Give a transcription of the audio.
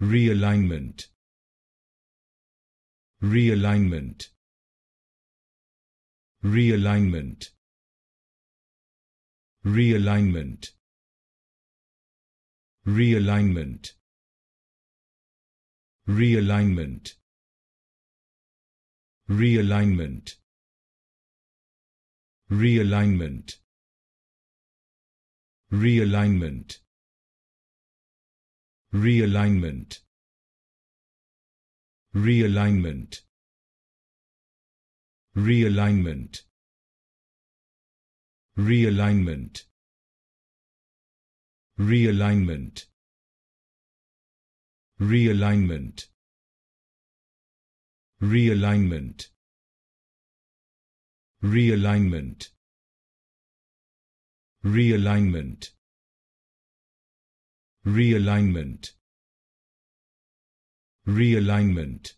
realignment realignment realignment realignment realignment realignment realignment realignment realignment realignment realignment realignment realignment realignment realignment realignment realignment realignment realignment realignment